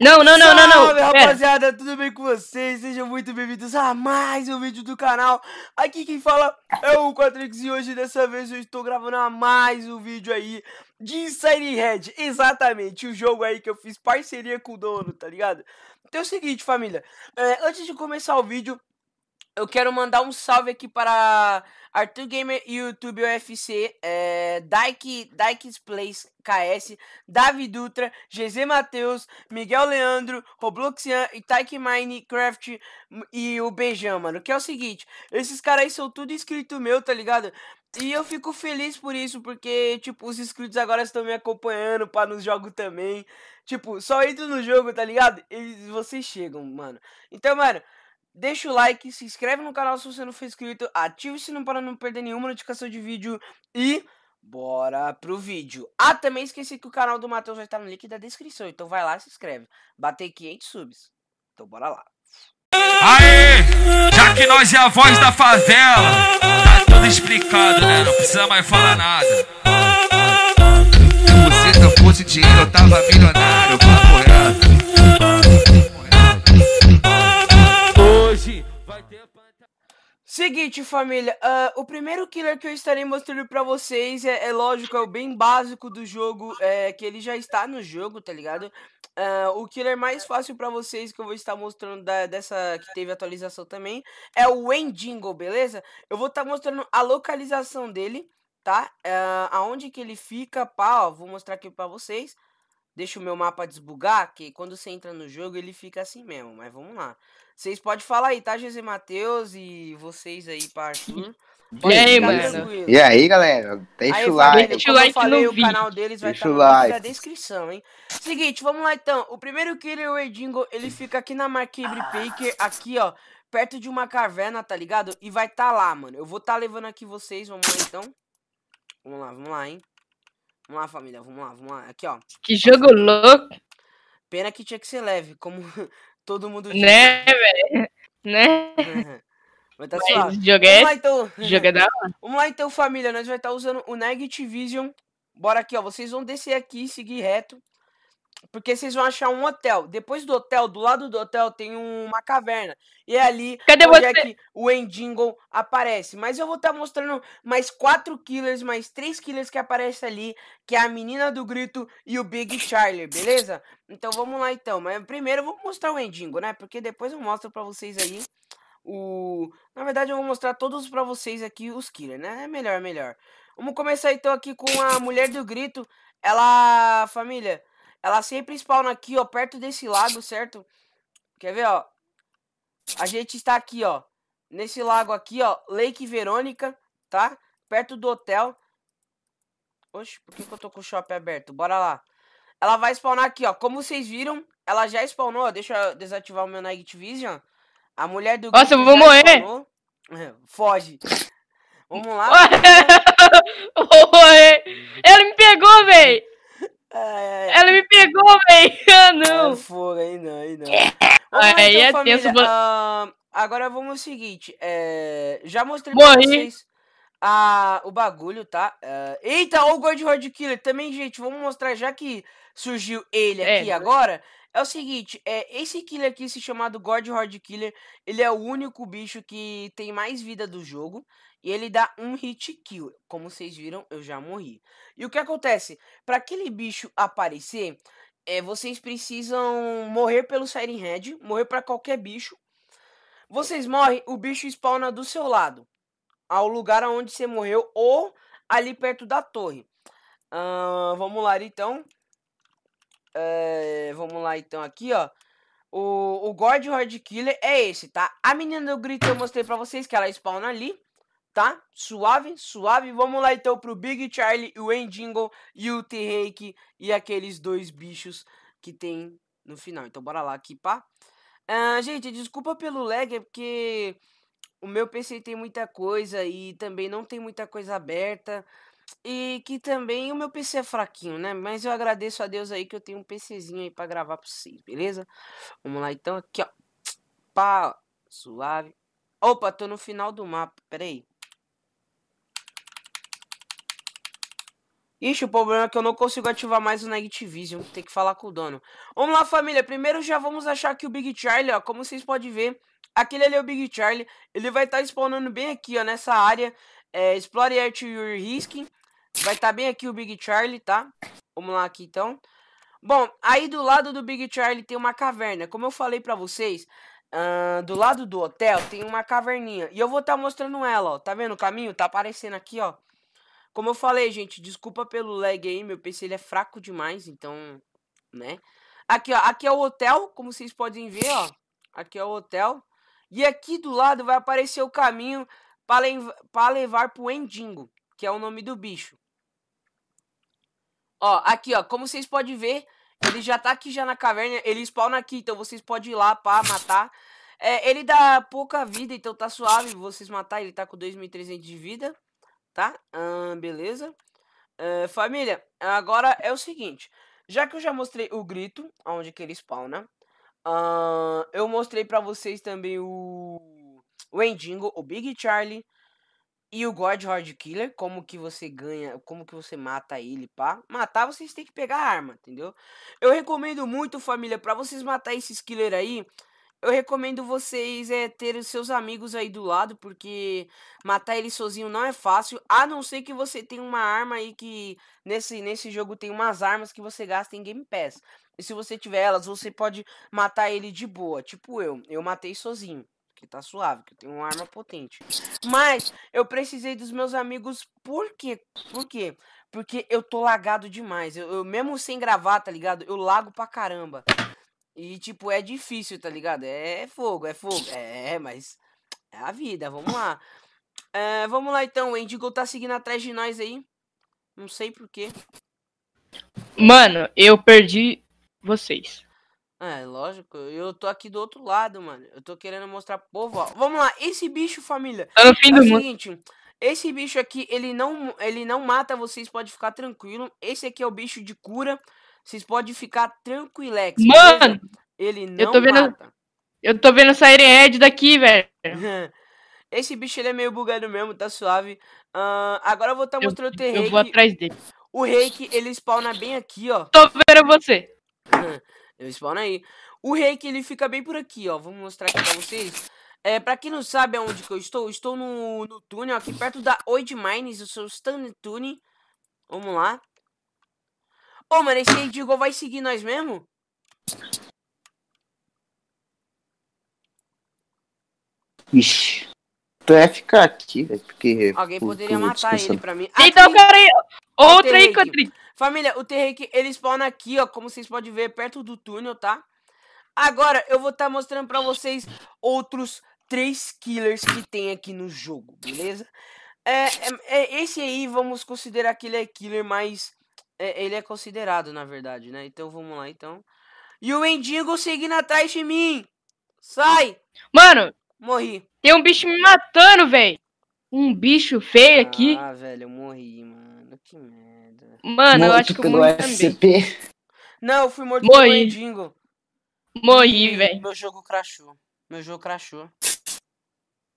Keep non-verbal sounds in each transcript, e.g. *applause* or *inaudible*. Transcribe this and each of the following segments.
Não, não, não, não, não. Salve, rapaziada, tudo bem com vocês? Sejam muito bem-vindos a mais um vídeo do canal. Aqui quem fala é o Quatrix e hoje, dessa vez, eu estou gravando mais um vídeo aí de Inside Red. Exatamente, o jogo aí que eu fiz parceria com o dono, tá ligado? Então é o seguinte, família, é, antes de começar o vídeo, eu quero mandar um salve aqui para Arthur Gamer YouTube UFC, é, Dyke, Dyke's Place KS, Davi Dutra, GZ Matheus, Miguel Leandro, Robloxian e Tyke Minecraft e o Beijão, mano. Que é o seguinte, esses caras aí são tudo inscrito meu, tá ligado? E eu fico feliz por isso, porque, tipo, os inscritos agora estão me acompanhando para nos jogos também. Tipo, só entro no jogo, tá ligado? E vocês chegam, mano. Então, mano, deixa o like, se inscreve no canal se você não for inscrito, ativa o sino para não perder nenhuma notificação de vídeo e bora pro vídeo. Ah, também esqueci que o canal do Matheus vai estar no link da descrição, então vai lá e se inscreve. Bater 500 subs, então bora lá. Aê, já que nós é a voz da favela, tá tudo explicado, né? Não precisa mais falar nada. Se você não fosse dinheiro, eu tava milionário, vou apoiar. Seguinte, família, uh, o primeiro killer que eu estarei mostrando para vocês é, é, lógico, é o bem básico do jogo, é, que ele já está no jogo, tá ligado? Uh, o killer mais fácil para vocês que eu vou estar mostrando da, dessa que teve atualização também é o Wendingo, beleza? Eu vou estar mostrando a localização dele, tá? Uh, aonde que ele fica, pá, ó, vou mostrar aqui para vocês. Deixa o meu mapa desbugar, que quando você entra no jogo ele fica assim mesmo, mas vamos lá. Vocês podem falar aí, tá, José Matheus e vocês aí, *laughs* pra e aí, mano? E aí, galera? Deixa aí, o like. Deixa o like falei, no o vídeo. canal deles vai deixa estar tá na like. descrição, hein? Seguinte, vamos lá então. O primeiro Killer o Jingle, ele fica aqui na Marquebre Baker, aqui, ó. Perto de uma caverna, tá ligado? E vai estar tá lá, mano. Eu vou estar tá levando aqui vocês, vamos lá então. Vamos lá, vamos lá, hein? Vamos lá, família, vamos lá, vamos lá. Aqui, ó. Que jogo louco! Pena que tinha que ser leve, como *laughs* todo mundo diz. Né, velho? Né? Mas tá Mas é Vamos lá, então. É da Vamos lá, então, família. Nós vai estar tá usando o Negativision. Bora aqui, ó. Vocês vão descer aqui, seguir reto. Porque vocês vão achar um hotel. Depois do hotel, do lado do hotel, tem uma caverna. E é ali Cadê onde é você? é que o Endingle aparece. Mas eu vou estar tá mostrando mais quatro killers, mais três killers que aparecem ali, que é a menina do grito e o Big Charlie, beleza? Então vamos lá então. Mas primeiro eu vou mostrar o Endingo, né? Porque depois eu mostro pra vocês aí o... Na verdade eu vou mostrar todos pra vocês aqui os killers, né? É melhor, melhor. Vamos começar então aqui com a mulher do grito. Ela, família ela sempre spawna aqui, ó, perto desse lago, certo? Quer ver, ó? A gente está aqui, ó. Nesse lago aqui, ó. Lake Verônica, tá? Perto do hotel. Oxe, por que, que eu tô com o shopping aberto? Bora lá. Ela vai spawnar aqui, ó. Como vocês viram, ela já spawnou. Ó. Deixa eu desativar o meu Night Vision. A mulher do. Nossa, eu vou morrer! Spawnou. É, foge. Vamos lá. *laughs* eu vou morrer. Ele me pegou, velho. É... Ela me pegou, velho! *laughs* Ah, não! É, aí não, aí não. Então, é tenso. Ah, agora vamos o seguinte. É... Já mostrei Morri. pra vocês o bagulho, tá? Uh... Eita, o God Hard Killer. Também, gente, vamos mostrar, já que surgiu ele é. aqui é. agora. É o seguinte, é, esse killer aqui, se chamado God Horde Killer, ele é o único bicho que tem mais vida do jogo. E ele dá um hit kill. Como vocês viram, eu já morri. E o que acontece? Para aquele bicho aparecer, é, vocês precisam morrer pelo Siren Head, morrer para qualquer bicho. Vocês morrem, o bicho spawna do seu lado, ao lugar onde você morreu ou ali perto da torre. Uh, vamos lá então. É, vamos lá então aqui, ó. O, o God Hard Killer é esse, tá? A menina do grito eu mostrei pra vocês que ela spawna ali tá? Suave, suave. Vamos lá então pro Big Charlie, o Endingle e o T-Rake e aqueles dois bichos que tem no final. Então bora lá aqui, pá. Ah, gente, desculpa pelo lag, é porque o meu PC tem muita coisa e também não tem muita coisa aberta. E que também o meu PC é fraquinho, né? Mas eu agradeço a Deus aí que eu tenho um PCzinho aí pra gravar pra vocês, beleza? Vamos lá então, aqui ó. Pá, suave. Opa, tô no final do mapa, peraí. Ixi, o problema é que eu não consigo ativar mais o Negativision. Tem que falar com o dono. Vamos lá, família. Primeiro já vamos achar aqui o Big Charlie, ó. Como vocês podem ver, aquele ali é o Big Charlie. Ele vai estar tá spawnando bem aqui, ó, nessa área. É, explore at your risk. Vai estar tá bem aqui o Big Charlie, tá? Vamos lá aqui, então. Bom, aí do lado do Big Charlie tem uma caverna. Como eu falei pra vocês, uh, do lado do hotel tem uma caverninha. E eu vou estar tá mostrando ela, ó. Tá vendo o caminho? Tá aparecendo aqui, ó. Como eu falei, gente, desculpa pelo lag aí, meu PC ele é fraco demais, então, né? Aqui, ó, aqui é o hotel, como vocês podem ver, ó. Aqui é o hotel. E aqui do lado vai aparecer o caminho para lev levar pro Endingo, que é o nome do bicho. Ó, aqui, ó, como vocês podem ver, ele já tá aqui já na caverna, ele spawna aqui, então vocês podem ir lá para matar. É, ele dá pouca vida, então tá suave vocês matar, ele tá com 2.300 de vida tá? Ah, beleza. Uh, família, agora é o seguinte. Já que eu já mostrei o grito, onde que ele spawna. Uh, eu mostrei pra vocês também o... O Endingo, o Big Charlie. E o God hard Killer, como que você ganha, como que você mata ele, pá. Matar, vocês têm que pegar a arma, entendeu? Eu recomendo muito, família, para vocês matar esses killer aí, eu recomendo vocês é, ter os seus amigos aí do lado, porque matar ele sozinho não é fácil, a não ser que você tenha uma arma aí que nesse, nesse jogo tem umas armas que você gasta em Game Pass. E se você tiver elas, você pode matar ele de boa, tipo eu, eu matei sozinho. Que tá suave, que eu tenho uma arma potente. Mas eu precisei dos meus amigos, por quê? Por quê? Porque eu tô lagado demais. Eu, eu mesmo sem gravar, tá ligado? Eu lago pra caramba. E, tipo, é difícil, tá ligado? É fogo, é fogo. É, mas é a vida, vamos lá. É, vamos lá, então. O Indigo tá seguindo atrás de nós aí. Não sei porquê. Mano, eu perdi vocês. É, lógico. Eu tô aqui do outro lado, mano. Eu tô querendo mostrar pro povo, ó. Vamos lá. Esse bicho, família. Tá é o fim do é o seguinte, Esse bicho aqui, ele não, ele não mata vocês, pode ficar tranquilo. Esse aqui é o bicho de cura. Vocês podem ficar tranquilex. Mano! Ele não eu tô vendo, mata. Eu tô vendo sair Ed daqui, velho. *laughs* Esse bicho ele é meio bugado mesmo, tá suave. Uh, agora eu vou estar tá mostrando eu, o terreno. Eu vou atrás dele. O reiki, ele spawna bem aqui, ó. Tô vendo você. *laughs* Ele spawna aí. O reiki, ele fica bem por aqui, ó. Vou mostrar aqui pra vocês. É, pra quem não sabe aonde que eu estou, eu estou no, no túnel aqui perto da Oid Mines, o seu Stun Tune. Vamos lá. Ô, mano, esse digo vai seguir nós mesmo? Ixi. Tu ia ficar aqui, velho, porque... Alguém poderia matar ele pra mim. Aqui, então, cara, outra aí, Cantri. Família, o Terreque, ele spawna aqui, ó, como vocês podem ver, perto do túnel, tá? Agora, eu vou estar tá mostrando pra vocês outros três killers que tem aqui no jogo, beleza? É, é, é, esse aí, vamos considerar que ele é killer mais é, ele é considerado, na verdade, né? Então vamos lá, então. E o mendigo seguindo atrás de mim! Sai! Mano! Morri. Tem um bicho me matando, velho! Um bicho feio ah, aqui. Ah, velho, eu morri, mano. Que merda. Mano, morto eu acho que eu morri também. Não, eu fui morto pelo mendigo. Morri, velho. Meu jogo crashou. Meu jogo crashou.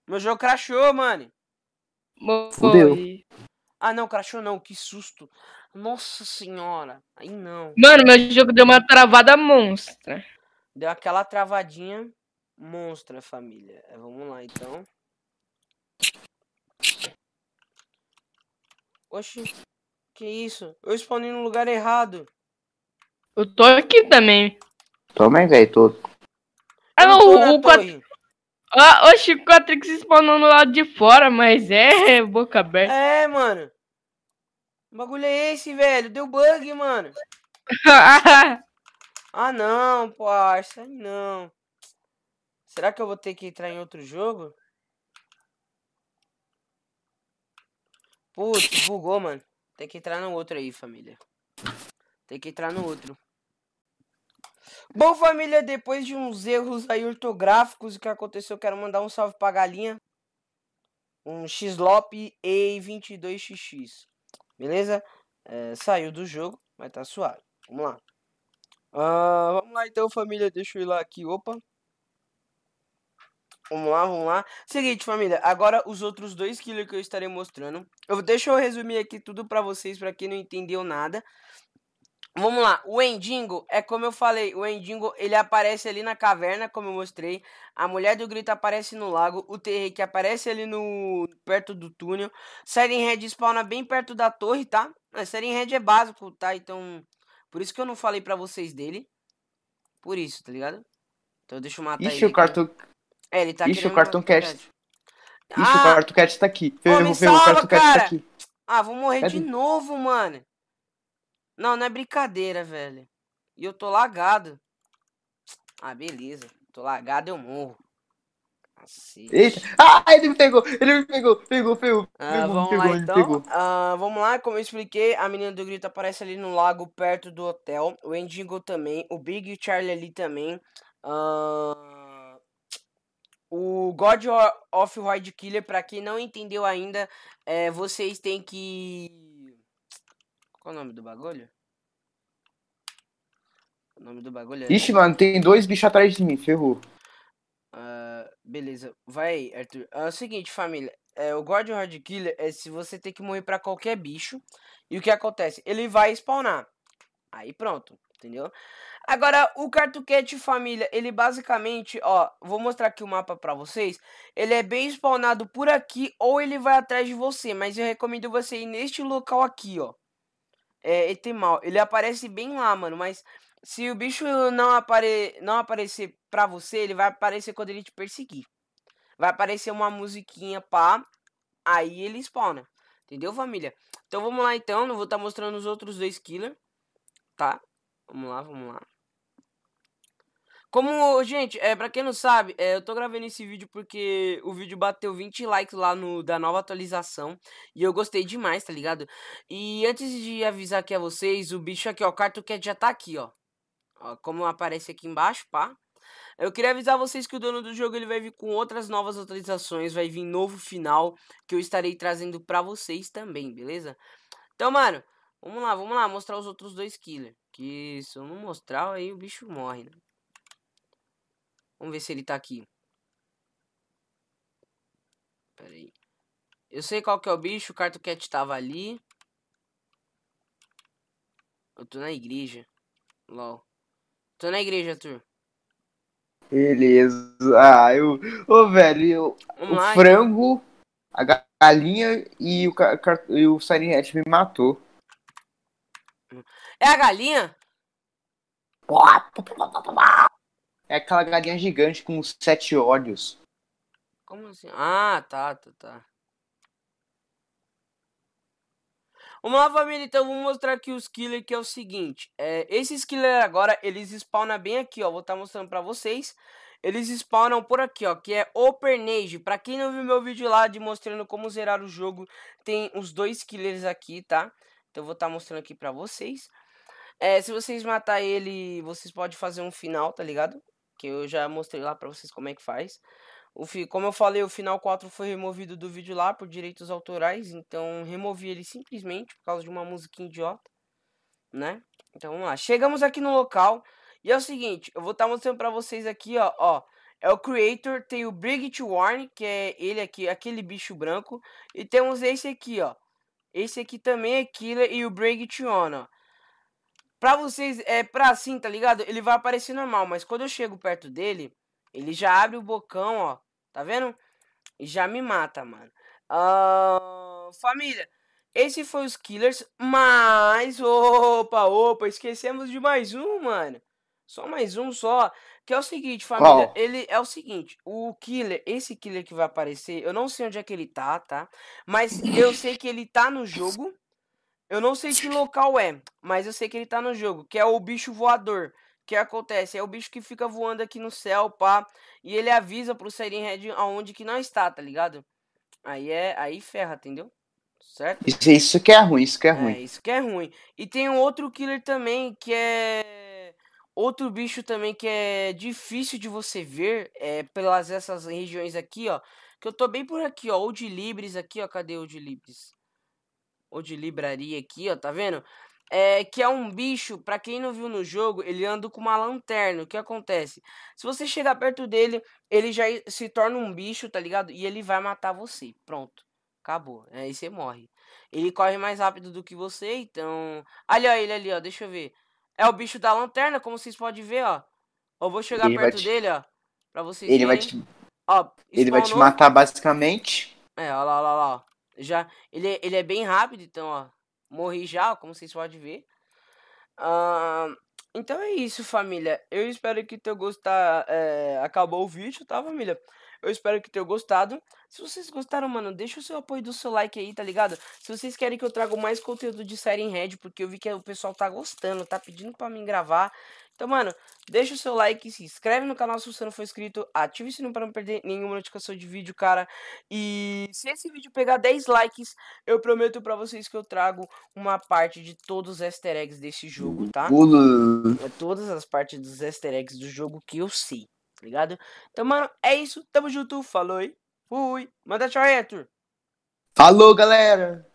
Meu jogo crashou, mano. Morri. Ah, não, crashou não. Que susto. Nossa senhora, aí não. Mano, meu jogo deu uma travada monstra. Deu aquela travadinha monstra, família. É, vamos lá, então. Oxi, que isso? Eu spawnei no lugar errado. Eu tô aqui também. Também, velho, tô. Ah, não, o 4. Ah, oxi, o Quatrix spawnou no lado de fora, mas é *laughs* boca aberta. É, mano. O bagulho é esse, velho? Deu bug, mano. *laughs* ah, não, parça. Não. Será que eu vou ter que entrar em outro jogo? Putz, *laughs* bugou, mano. Tem que entrar no outro aí, família. Tem que entrar no outro. Bom, família, depois de uns erros aí ortográficos, o que aconteceu, quero mandar um salve pra galinha. Um xlop e 22xx. Beleza? É, saiu do jogo, mas tá suave. Vamos lá. Ah, vamos lá então, família. Deixa eu ir lá aqui. Opa. Vamos lá, vamos lá. Seguinte, família, agora os outros dois killers que eu estarei mostrando. Eu, deixa eu resumir aqui tudo pra vocês, pra quem não entendeu nada. Vamos lá, o Endingo, é como eu falei, o Endingo, ele aparece ali na caverna, como eu mostrei. A Mulher do Grito aparece no lago, o que aparece ali no perto do túnel. Siren Red spawna bem perto da torre, tá? A Siren Red é básico, tá? Então, por isso que eu não falei pra vocês dele. Por isso, tá ligado? Então deixa eu matar Ixi, ele. o né? cartão... É, ele tá Ixi, o cartão cast. Ixi, ah, o cartão cast tá aqui. Eu, Ô, o Cartoon cast tá aqui. Ah, vou morrer é de novo, mano. Não, não é brincadeira, velho. E eu tô lagado. Ah, beleza. Tô lagado, eu morro. Cacete. Ah, ele me pegou, ele me pegou, pegou, pegou. Ah, pegou vamos pegou, lá então. Pegou. Ah, vamos lá, como eu expliquei, a menina do grito aparece ali no lago perto do hotel. O Endingo também, o Big e o Charlie ali também. Ah, o God of Ride Killer, pra quem não entendeu ainda, é, vocês têm que qual o nome do bagulho? O nome do bagulho é. Ixi, mano, tem dois bichos atrás de mim, ferrou. Uh, beleza. Vai, Arthur. É o seguinte, família. É, o God Hard Killer é se você tem que morrer para qualquer bicho. E o que acontece? Ele vai spawnar. Aí pronto, entendeu? Agora, o Cartuquete Família, ele basicamente, ó, vou mostrar aqui o mapa pra vocês. Ele é bem spawnado por aqui ou ele vai atrás de você, mas eu recomendo você ir neste local aqui, ó é, ele tem mal. Ele aparece bem lá, mano, mas se o bicho não, apare... não aparecer pra você, ele vai aparecer quando ele te perseguir. Vai aparecer uma musiquinha, pá, aí ele spawna. Entendeu, família? Então vamos lá, então. Não vou estar tá mostrando os outros dois killer, tá? Vamos lá, vamos lá. Como, gente, é, pra quem não sabe, é, eu tô gravando esse vídeo porque o vídeo bateu 20 likes lá no da nova atualização. E eu gostei demais, tá ligado? E antes de avisar aqui a vocês, o bicho aqui, ó, o CartoCat já tá aqui, ó. ó. Como aparece aqui embaixo, pá. Eu queria avisar vocês que o dono do jogo ele vai vir com outras novas atualizações, vai vir novo final que eu estarei trazendo pra vocês também, beleza? Então, mano, vamos lá, vamos lá mostrar os outros dois killers. Que se eu não mostrar, aí o bicho morre, né? Vamos ver se ele tá aqui. Pera aí. Eu sei qual que é o bicho. O Cartocat tava ali. Eu tô na igreja. LOL. Tô na igreja, Arthur. Beleza. Ah, eu. Ô, velho, eu... Vamos o lá, então. frango, a galinha e o, car... e o Siren me matou. É a galinha? É aquela galinha gigante com sete olhos. Como assim? Ah, tá, tá, tá. Vamos lá, família. Então, vou mostrar aqui os killer que é o seguinte. É, esses killer agora, eles spawnam bem aqui, ó. Vou estar tá mostrando pra vocês. Eles spawnam por aqui, ó, que é Opernage. Pra quem não viu meu vídeo lá de mostrando como zerar o jogo, tem os dois killers aqui, tá? Então, eu vou estar tá mostrando aqui pra vocês. É, se vocês matar ele, vocês podem fazer um final, tá ligado? que eu já mostrei lá para vocês como é que faz. O fi, como eu falei, o final 4 foi removido do vídeo lá por direitos autorais, então removi ele simplesmente por causa de uma musiquinha idiota, né? Então vamos lá. Chegamos aqui no local e é o seguinte, eu vou estar tá mostrando para vocês aqui, ó, ó, é o Creator, tem o Brigitte Warn, que é ele aqui, aquele bicho branco, e temos esse aqui, ó. Esse aqui também é Killer e o Brigitte Ona. ó. Pra vocês, é pra assim, tá ligado? Ele vai aparecer normal, mas quando eu chego perto dele, ele já abre o bocão, ó. Tá vendo? E já me mata, mano. Uh, família, esse foi os Killers, mas... Opa, opa, esquecemos de mais um, mano. Só mais um só. Que é o seguinte, família. Ele é o seguinte: o killer, esse killer que vai aparecer, eu não sei onde é que ele tá, tá? Mas eu sei que ele tá no jogo. Eu não sei que local é, mas eu sei que ele tá no jogo, que é o bicho voador. que acontece? É o bicho que fica voando aqui no céu, pá. E ele avisa pro Siren Head aonde que não está, tá ligado? Aí é. Aí ferra, entendeu? Certo? Isso, isso que é ruim, isso que é, é ruim. É, isso que é ruim. E tem um outro killer também que é. Outro bicho também que é difícil de você ver é, pelas essas regiões aqui, ó. Que eu tô bem por aqui, ó. O de Libres aqui, ó. Cadê o de Libres? ou de livraria aqui, ó, tá vendo? É, que é um bicho, para quem não viu no jogo, ele anda com uma lanterna. O que acontece? Se você chegar perto dele, ele já se torna um bicho, tá ligado? E ele vai matar você. Pronto. Acabou. Né, aí você morre. Ele corre mais rápido do que você, então. Ali, ó, ele ali, ó. Deixa eu ver. É o bicho da lanterna, como vocês podem ver, ó. Eu vou chegar ele perto te... dele, ó. Pra vocês ele verem. Vai te... Ó, ele vai te matar basicamente. É, ó lá, ó lá, ó. Já, ele, é, ele é bem rápido, então, ó. Morri já, ó, como vocês podem ver. Uh, então é isso, família. Eu espero que tenham gostado. É, tá, eh, acabou o vídeo, tá, família? Eu espero que tenham gostado. Se vocês gostaram, mano, deixa o seu apoio do seu like aí, tá ligado? Se vocês querem que eu traga mais conteúdo de série em Red, porque eu vi que o pessoal tá gostando, tá pedindo pra mim gravar. Então, mano, deixa o seu like, se inscreve no canal se você não for inscrito, ative o sininho pra não perder nenhuma notificação de vídeo, cara. E se esse vídeo pegar 10 likes, eu prometo pra vocês que eu trago uma parte de todos os easter eggs desse jogo, tá? É todas as partes dos easter eggs do jogo que eu sei. Tá ligado? Então, mano, é isso. Tamo junto. Falou e fui. Manda tchau aí, Arthur. Falou, galera!